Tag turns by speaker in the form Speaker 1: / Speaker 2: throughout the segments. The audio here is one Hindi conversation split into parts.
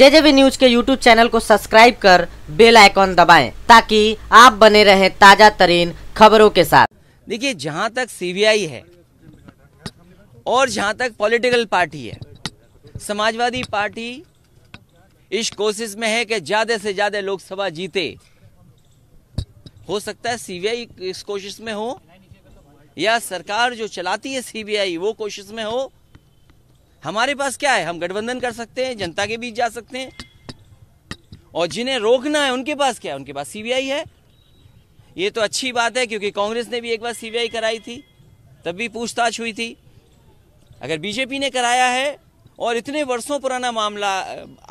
Speaker 1: जेजेबी न्यूज के यूट्यूब चैनल को सब्सक्राइब कर बेल आइकॉन दबाएं ताकि आप बने रहें ताजा तरीन खबरों के साथ देखिए जहां तक सीबीआई है और जहां तक पॉलिटिकल पार्टी है समाजवादी पार्टी इस कोशिश में है कि ज्यादा से ज्यादा लोकसभा जीते हो सकता है सीबीआई इस कोशिश में हो या सरकार जो चलाती है सीबीआई वो कोशिश में हो हमारे पास क्या है हम गठबंधन कर सकते हैं जनता के बीच जा सकते हैं और जिन्हें रोकना है उनके पास क्या है उनके पास सीबीआई है ये तो अच्छी बात है क्योंकि कांग्रेस ने भी एक बार सीबीआई कराई थी तब भी पूछताछ हुई थी अगर बीजेपी ने कराया है और इतने वर्षों पुराना मामला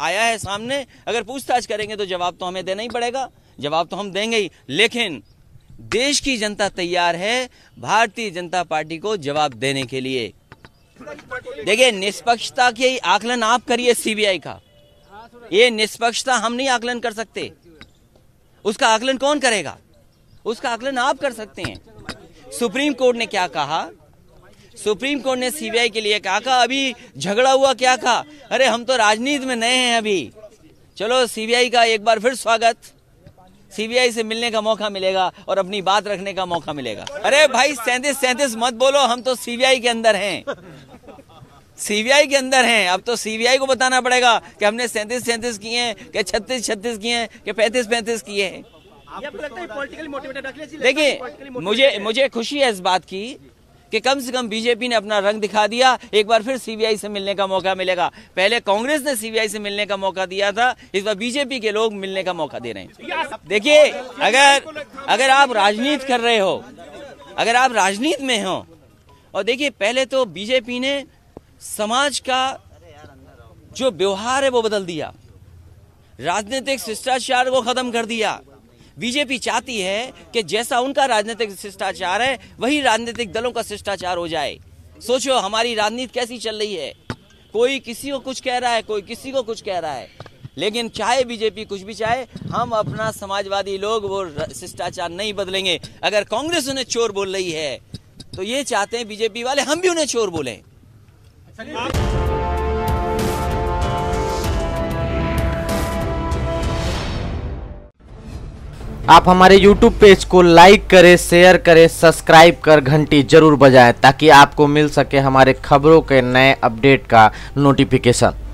Speaker 1: आया है सामने अगर पूछताछ करेंगे तो जवाब तो हमें देना ही पड़ेगा जवाब तो हम देंगे ही लेकिन देश की जनता तैयार है भारतीय जनता पार्टी को जवाब देने के लिए देखिए निष्पक्षता के आकलन आप करिए सीबीआई का ये निष्पक्षता हम नहीं आकलन कर सकते उसका आकलन कौन करेगा उसका आकलन आप कर सकते हैं सुप्रीम कोर्ट ने क्या कहा सुप्रीम कोर्ट ने सीबीआई के लिए कहा कहा अभी झगड़ा हुआ क्या कहा अरे हम तो राजनीति में नए हैं अभी चलो सीबीआई का एक बार फिर स्वागत सीबीआई से मिलने का मौका मिलेगा और अपनी बात रखने का मौका मिलेगा अरे भाई सैंतीस सैंतीस मत बोलो हम तो सीबीआई के अंदर हैं सीबीआई के अंदर हैं अब तो सीबीआई को बताना पड़ेगा कि हमने सैंतीस सैंतीस किए हैं कि छत्तीस छत्तीस किए हैं कि पैंतीस पैंतीस किए हैं देखिए मुझे मुझे खुशी है इस बात की कि कम से कम बीजेपी ने अपना रंग दिखा दिया एक बार फिर सीबीआई से मिलने का मौका मिलेगा पहले कांग्रेस ने सीबीआई से मिलने का मौका दिया था इस बार बीजेपी के लोग मिलने का मौका दे रहे हैं देखिए अगर अगर आप राजनीति कर रहे हो अगर आप राजनीति में हो और देखिए पहले तो बीजेपी ने समाज का जो व्यवहार है वो बदल दिया राजनीतिक शिष्टाचार को खत्म कर दिया बीजेपी चाहती है कि जैसा उनका राजनीतिक शिष्टाचार है वही राजनीतिक दलों का शिष्टाचार हो जाए सोचो हमारी राजनीति कैसी चल रही है कोई किसी को कुछ कह रहा है कोई किसी को कुछ कह रहा है लेकिन चाहे बीजेपी कुछ भी चाहे हम अपना समाजवादी लोग वो शिष्टाचार नहीं बदलेंगे अगर कांग्रेस उन्हें चोर बोल रही है तो ये चाहते हैं बीजेपी वाले हम भी उन्हें चोर बोले अच्छा, आप हमारे यूट्यूब पेज को लाइक करें शेयर करें सब्सक्राइब कर घंटी जरूर बजाएं ताकि आपको मिल सके हमारे खबरों के नए अपडेट का नोटिफिकेशन